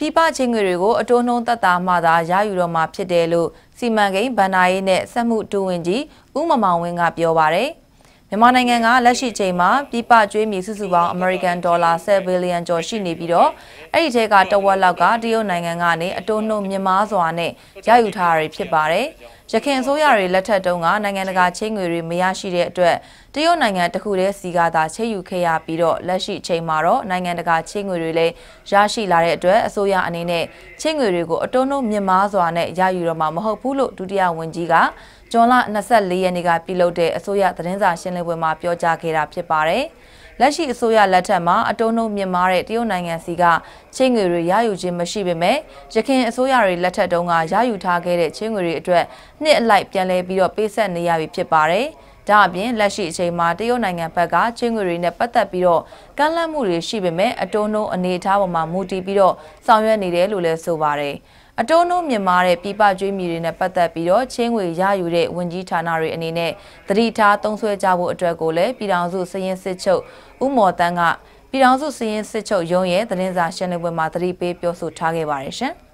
ပြည်ပချင်းငွေတွေကို အတိုးနှုံသက်တာမှသာရယူတော့မှာဖြစ်တယ်လို့စီမံကိန်းဗန္ဒာရေးနဲ့စက်မှုတူဝင်ကြီးဦးမမောင်ဝင်းကပြောပါရယ်။မြန်မာနိုင်ငံကလက်ရှိချိန်မှာပြည်ပကျွေးမြေစုစုပေါင်း American Dollar 7 billion ကျော်ရှိနေပြီးတော့အဲ့ဒီထဲကတဝက်လောက်ကတရုတ်နိုင်ငံကနေအတိုးနှုန်းမြမားစွာနဲ့ရယူထားတာဖြစ်ပါတယ်။ရခိုင်အစိုးရတွေလက်ထက်တုန်းကနိုင်ငံတကာချင်းငွေတွေမရရှိတဲ့အတွက်တရုတ်နိုင်ငံတခုတည်းစီကသာချေယူခဲ့ရပြီးတော့လက်ရှိချိန်မှာတော့နိုင်ငံတကာချင်းငွေတွေလည်းရရှိလာတဲ့အတွက်အစိုးရအနေနဲ့ချင်းငွေတွေကိုအတိုးနှုန်းမြမားစွာနဲ့ရယူတော့မှာမဟုတ်ဘူးလို့ဒုတိယဝန်ကြီးကဂျွန်လ24ရက်နေ့ကပြုလုပ်တဲ့အစိုးရသတင်းစာရှင်းလင်းပွဲမှာပြောကြားခဲ့တာဖြစ်ပါတယ်။လက်ရှိအစိုးရလက်ထက်မှာအတုံးနှုံမြင့်မားတဲ့တရုတ်နိုင်ငံစီကချင်းငွေတွေရယူခြင်းမရှိပေမဲ့ရခိုင်အစိုးရတွေလက်ထက်တုန်းကရယူထားခဲ့တဲ့ချင်းငွေတွေအတွက်နှစ်အလိုက်ပြန်လဲပြီးတော့ပေးဆက်နေရပြီဖြစ်ပါတယ်။ဒါအပြင်လက်ရှိအချိန်မှာတရုတ်နိုင်ငံဘက်ကချင်းငွေတွေနဲ့ပတ်သက်ပြီးတော့ကန့်လန့်မှုတွေရှိပေမဲ့အတုံးလုံးအနေအထားပေါ်မှာမူတည်ပြီးတော့ဆောင်ရွက်နေတယ်လို့လည်းဆိုပါတယ်အတုံးတို့မြန်မာတဲ့ပြပကြွေးမြည်တွေနဲ့ပတ်သက်ပြီးတော့ချင်းငွေရယူတဲ့ဝင်ကြီးဌာနတွေအနေနဲ့တတိထားသုံးဆွဲကြဖို့အတွက်ကိုလည်းပြည်ထောင်စုစရင်စစ်ချုပ်ဥမော်တန်းကပြည်ထောင်စုစရင်စစ်ချုပ်ရုံးရဲ့သတင်းစာရှင်းလင်းပွဲမှာတတိပေးပြောဆိုထားခဲ့ပါတယ်ရှင်။